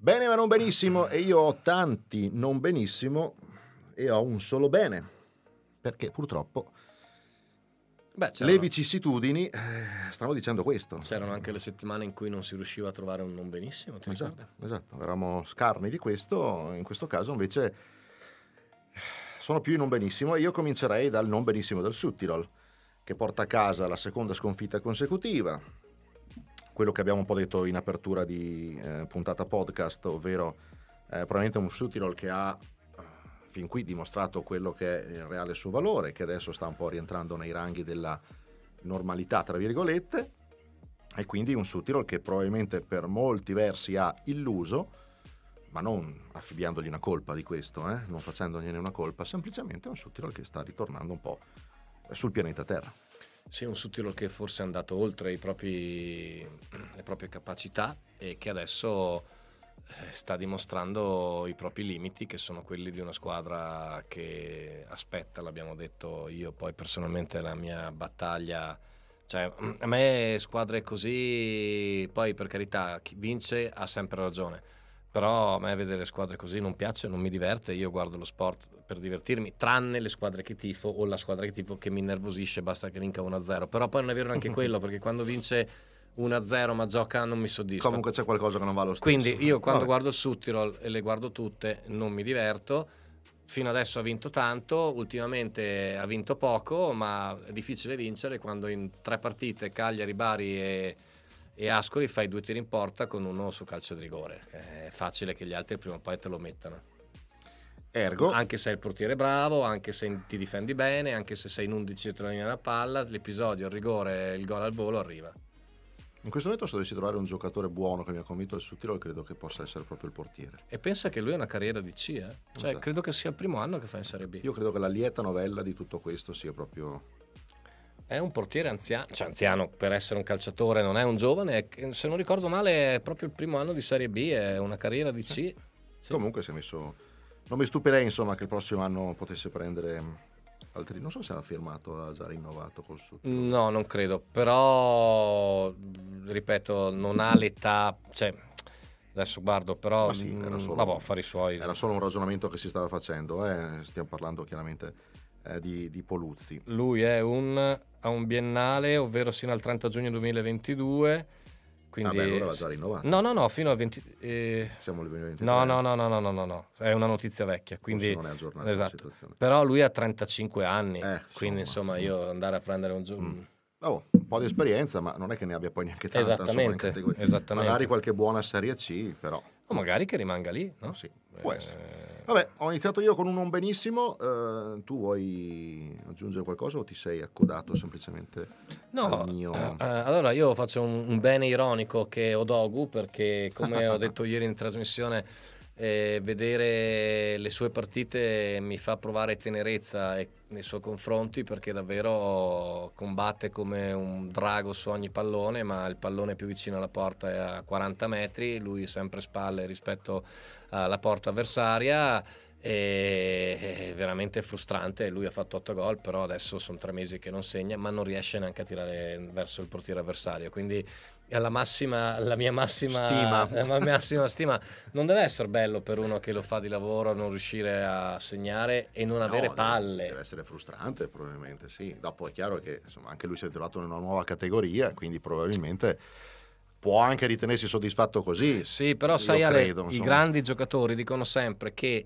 Bene ma non benissimo e io ho tanti non benissimo e ho un solo bene, perché purtroppo Beh, le vicissitudini eh, stanno dicendo questo. C'erano anche le settimane in cui non si riusciva a trovare un non benissimo, ti esatto, Esatto, eravamo scarni di questo, in questo caso invece sono più in non benissimo e io comincerei dal non benissimo del Sud Tirol, che porta a casa la seconda sconfitta consecutiva, quello che abbiamo un po' detto in apertura di eh, puntata podcast, ovvero eh, probabilmente un Sutilol che ha eh, fin qui dimostrato quello che è il reale suo valore, che adesso sta un po' rientrando nei ranghi della normalità, tra virgolette, e quindi un Sutilol che probabilmente per molti versi ha illuso, ma non affibbiandogli una colpa di questo, eh? non facendogliene una colpa, semplicemente è un Sutilol che sta ritornando un po' sul pianeta Terra. Sì, un Suttilo che forse è andato oltre propri, le proprie capacità e che adesso eh, sta dimostrando i propri limiti, che sono quelli di una squadra che aspetta, l'abbiamo detto io, poi personalmente la mia battaglia. Cioè, a me squadre così, poi per carità, chi vince ha sempre ragione però a me vedere squadre così non piace, non mi diverte, io guardo lo sport per divertirmi, tranne le squadre che tifo o la squadra che tifo che mi innervosisce, basta che vinca 1-0. Però poi non è vero neanche quello, perché quando vince 1-0 ma gioca non mi soddisfa. Comunque c'è qualcosa che non va lo stesso. Quindi io quando Vabbè. guardo il Suttirol e le guardo tutte non mi diverto. Fino adesso ha vinto tanto, ultimamente ha vinto poco, ma è difficile vincere quando in tre partite Cagliari, Bari e e Ascoli fai due tiri in porta con uno su calcio di rigore. È facile che gli altri prima o poi te lo mettano. Ergo. Anche se il portiere è bravo, anche se ti difendi bene, anche se sei in 11 dietro la linea della palla, l'episodio, il rigore, il gol al volo arriva. In questo momento, se dovessi trovare un giocatore buono che mi ha convinto al suo tiro, credo che possa essere proprio il portiere. E pensa che lui ha una carriera di C, eh? Cioè, esatto. credo che sia il primo anno che fa in Serie B. Io credo che la lieta novella di tutto questo sia proprio è un portiere anziano, cioè anziano per essere un calciatore, non è un giovane, se non ricordo male è proprio il primo anno di Serie B, è una carriera di C. Sì. Eh. Sì. Comunque si è messo, non mi stupirei insomma che il prossimo anno potesse prendere altri, non so se ha firmato, ha già rinnovato col Sud. No, non credo, però ripeto, non ha l'età, cioè adesso guardo, però Ma sì, era mm, solo, vabbè, fare i suoi. Era solo un ragionamento che si stava facendo, eh. stiamo parlando chiaramente eh, di, di, Poluzzi. Lui è un, ha un biennale, ovvero fino al 30 giugno 2022. Quindi, ah allora va già rinnovato. No, no, no, fino al 20... Eh... Siamo nel 2023. No, no, no, no, no, no, no, no, è una notizia vecchia, quindi... Forse non è aggiornata esatto. Però lui ha 35 anni, eh, quindi insomma, mm. io andare a prendere un giorno... Mm. mm. Oh, un po' di esperienza, ma non è che ne abbia poi neanche tanta. Esattamente, insomma, in esattamente. Magari qualche buona Serie C, però. O magari che rimanga lì, no? Ah, sì, può essere. Eh... Vabbè, ho iniziato io con un non benissimo, eh, tu vuoi aggiungere qualcosa o ti sei accodato semplicemente no, mio... Eh, eh, allora io faccio un, un bene ironico che Odogu, perché come ho detto ieri in trasmissione eh, vedere le sue partite mi fa provare tenerezza nei suoi confronti perché davvero combatte come un drago su ogni pallone, ma il pallone più vicino alla porta è a 40 metri, lui sempre spalle rispetto alla porta avversaria è veramente frustrante. Lui ha fatto 8 gol, però adesso sono tre mesi che non segna, ma non riesce neanche a tirare verso il portiere avversario. Quindi alla massima, la mia massima stima. La mia massima stima non deve essere bello per uno che lo fa di lavoro non riuscire a segnare e non no, avere palle. Deve, essere frustrante, probabilmente sì. Dopo è chiaro che insomma, anche lui si è trovato in una nuova categoria, quindi probabilmente può anche ritenersi soddisfatto così. Sì, però sai, credo, Ale, i grandi giocatori dicono sempre che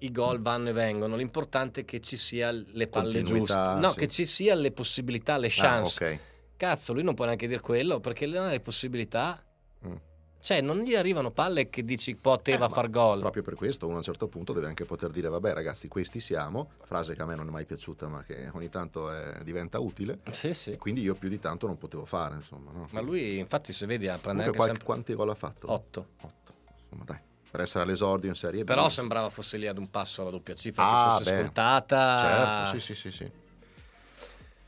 i gol vanno e vengono, l'importante è che ci sia le palle giuste, no, sì. che ci sia le possibilità, le ah, chance. Ah, okay. Cazzo, lui non può neanche dire quello perché non ha le possibilità. Mm. Cioè, non gli arrivano palle che dici poteva eh, far gol. Proprio per questo uno a un certo punto deve anche poter dire, vabbè ragazzi, questi siamo, frase che a me non è mai piaciuta ma che ogni tanto è, eh, diventa utile. Sì, sì. quindi io più di tanto non potevo fare, insomma. No? Ma lui, infatti, se vedi, a prendere. anche sempre... Quanti gol ha fatto? Otto. Otto, insomma dai per essere all'esordio in Serie B. Però sembrava fosse lì ad un passo la doppia cifra, ah, fosse scontata. Certo, sì, sì, sì, sì.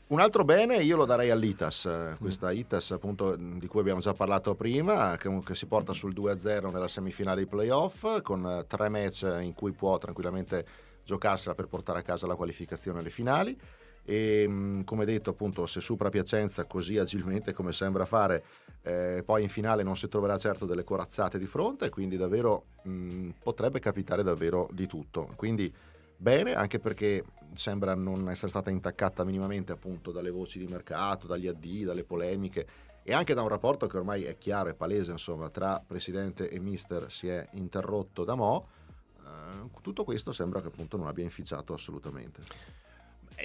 Un altro bene io lo darei all'Itas, eh, mm. questa Itas appunto di cui abbiamo già parlato prima, che, che si porta sul 2-0 nella semifinale dei playoff con eh, tre match in cui può tranquillamente giocarsela per portare a casa la qualificazione alle finali e mm, come detto appunto se supera Piacenza così agilmente come sembra fare eh, poi in finale non si troverà certo delle corazzate di fronte quindi davvero mh, mm, potrebbe capitare davvero di tutto quindi bene anche perché sembra non essere stata intaccata minimamente appunto dalle voci di mercato dagli addii dalle polemiche e anche da un rapporto che ormai è chiaro e palese insomma tra presidente e mister si è interrotto da mo' eh, tutto questo sembra che appunto non abbia inficiato assolutamente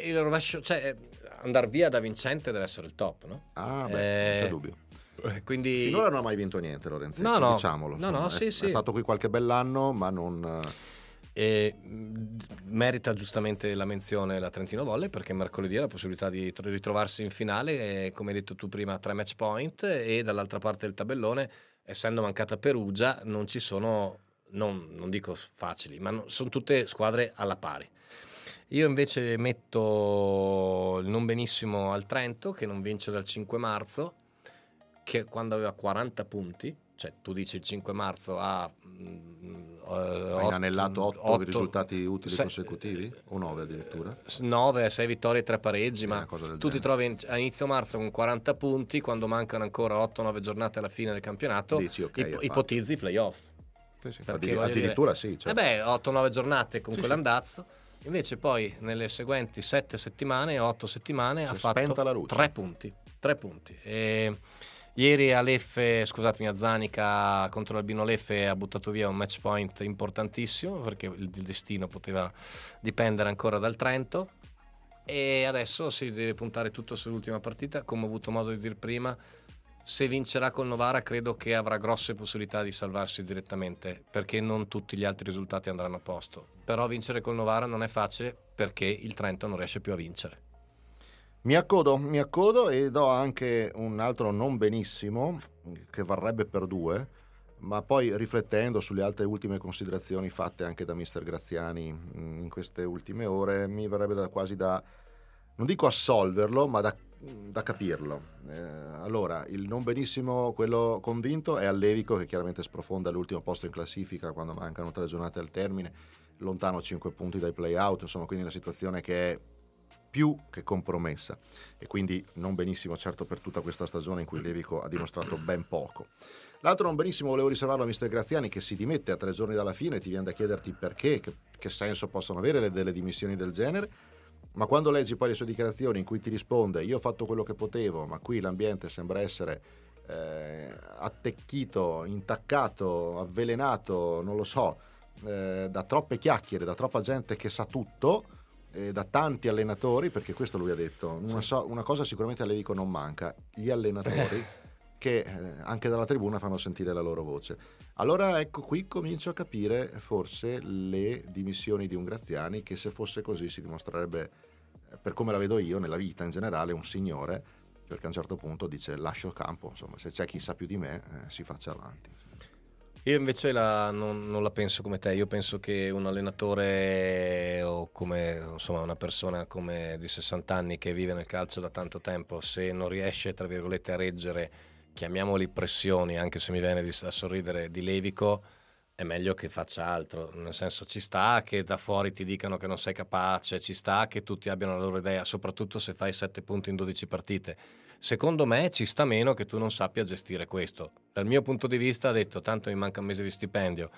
il rovescio, cioè andare via da vincente deve essere il top, no? Ah, beh, eh... non c'è eh, dubbio. Eh, quindi... Finora non ha mai vinto niente Lorenzo, no, no, diciamolo. No, no, è, sì, è stato qui qualche bell'anno, ma non... E eh, merita giustamente la menzione la Trentino Volle perché mercoledì ha la possibilità di ritrovarsi in finale, e, come hai detto tu prima, tre match point e dall'altra parte del tabellone, essendo mancata Perugia, non ci sono, non, non dico facili, ma no, sono tutte squadre alla pari. Io invece metto il non benissimo al Trento che non vince dal 5 marzo, che quando aveva 40 punti, cioè tu dici il 5 marzo ha... Ah, inanellato 8, 8 risultati utili 6, consecutivi? O 9 addirittura? 9, 6 vittorie e 3 pareggi, sì, ma tu genere. ti trovi a inizio marzo con 40 punti, quando mancano ancora 8-9 giornate alla fine del campionato, Dici, okay, ip- ipotizzi i playoff. Sì, sì. Addir- addirittura dire, sì. Cioè. Eh beh, 8-9 giornate con quell'andazzo. Invece poi nelle seguenti sette settimane, otto settimane si ha fatto tre punti. Tre punti. E ieri a Leffe, scusatemi, a Zanica contro l'Albino Leffe ha buttato via un match point importantissimo perché il destino poteva dipendere ancora dal Trento e adesso si deve puntare tutto sull'ultima partita, come ho avuto modo di dire prima se vincerà col Novara credo che avrà grosse possibilità di salvarsi direttamente perché non tutti gli altri risultati andranno a posto però vincere col Novara non è facile perché il Trento non riesce più a vincere mi accodo, mi accodo e do anche un altro non benissimo che varrebbe per due ma poi riflettendo sulle altre ultime considerazioni fatte anche da mister Graziani mm, in queste ultime ore mi verrebbe da, quasi da non dico assolverlo, ma da, da capirlo. Eh, allora, il non benissimo, quello convinto, è Allevico che chiaramente sprofonda all'ultimo posto in classifica quando mancano tre giornate al termine, lontano 5 punti dai playout, insomma quindi una situazione che è più che compromessa e quindi non benissimo certo per tutta questa stagione in cui Levico ha dimostrato ben poco. L'altro non benissimo volevo riservarlo a Mister Graziani che si dimette a tre giorni dalla fine, ti viene da chiederti perché, che, che senso possono avere le, delle dimissioni del genere ma quando leggi poi le sue dichiarazioni in cui ti risponde io ho fatto quello che potevo, ma qui l'ambiente sembra essere eh, attecchito, intaccato, avvelenato, non lo so, eh, da troppe chiacchiere, da troppa gente che sa tutto, eh, da tanti allenatori, perché questo lui ha detto, una, sì. so, una cosa sicuramente a dico non manca, gli allenatori. che eh, anche dalla tribuna fanno sentire la loro voce. Allora ecco qui comincio a capire forse le dimissioni di un Graziani che se fosse così si dimostrerebbe, eh, per come la vedo io, nella vita in generale, un signore, perché a un certo punto dice lascio campo, insomma se c'è chi sa più di me eh, si faccia avanti. Io invece la, non, non, la penso come te, io penso che un allenatore o come, insomma, una persona come di 60 anni che vive nel calcio da tanto tempo, se non riesce tra virgolette a reggere chiamiamoli pressioni, anche se mi viene a sorridere di Levico, è meglio che faccia altro. Nel senso, ci sta che da fuori ti dicano che non sei capace, ci sta che tutti abbiano la loro idea, soprattutto se fai 7 punti in 12 partite. Secondo me ci sta meno che tu non sappia gestire questo. Dal mio punto di vista, ha detto: tanto mi manca un mese di stipendio.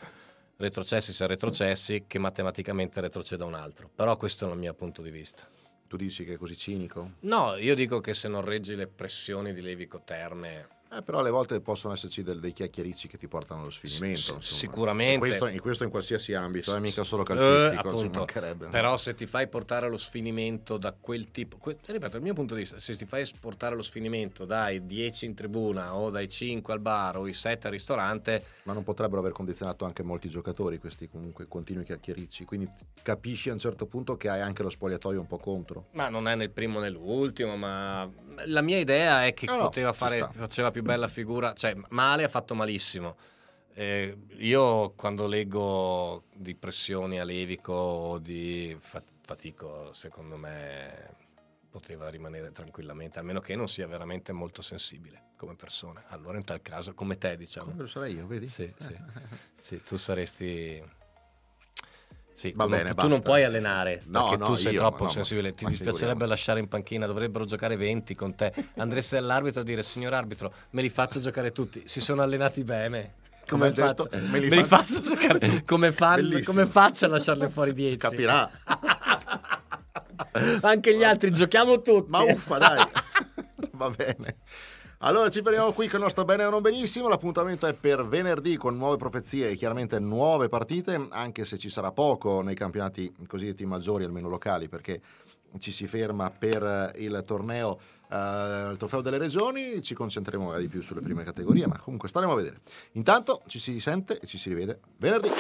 Retrocessi se retrocessi, che matematicamente retroceda un altro. Però questo è il mio punto di vista. Tu dici che è così cinico? No, io dico che se non reggi le pressioni di Levico Terme... Eh, però alle volte possono esserci del, dei chiacchiericci che ti portano allo sfinimento. S- sicuramente. In questo, in questo, in qualsiasi ambito, non eh, è mica solo eh, calcistico, uh, eh, mancherebbe. Però se ti fai portare allo sfinimento da quel tipo, que, eh, ripeto, dal mio punto di vista, se ti fai portare allo sfinimento dai 10 in tribuna o dai 5 al bar o i 7 al ristorante... Ma non potrebbero aver condizionato anche molti giocatori questi comunque continui chiacchiericci, quindi capisci a un certo punto che hai anche lo spogliatoio un po' contro. Ma non è nel primo né nell'ultimo, ma la mia idea è che no, poteva no, fare, faceva più più bella figura, cioè male ha fatto malissimo. Eh, io quando leggo di pressioni a Levico o di fatico, secondo me poteva rimanere tranquillamente, a meno che non sia veramente molto sensibile come persona. Allora in tal caso, come te diciamo. Come lo sarei io, vedi? Sì, sì. sì tu saresti sì, Va tu, bene, tu non puoi allenare no, perché no, tu sei io, troppo no, sensibile. Ti dispiacerebbe lasciare in panchina, dovrebbero giocare 20 con te. Andresti all'arbitro a dire: Signor arbitro, me li faccio giocare tutti. Si sono allenati bene. Come, come gesto, faccio? me li, me faccio... faccio giocare. Come, fan, come faccio a lasciarle fuori 10? Capirà. Anche gli altri, giochiamo tutti. Ma uffa, dai. Va bene. Allora ci fermiamo qui con il nostro bene o non benissimo. L'appuntamento è per venerdì con nuove profezie e chiaramente nuove partite, anche se ci sarà poco nei campionati cosiddetti maggiori, almeno locali, perché ci si ferma per eh, il torneo. Uh, il trofeo delle regioni, ci concentreremo di più sulle prime categorie, ma comunque staremo a vedere. Intanto ci si sente e ci si rivede venerdì.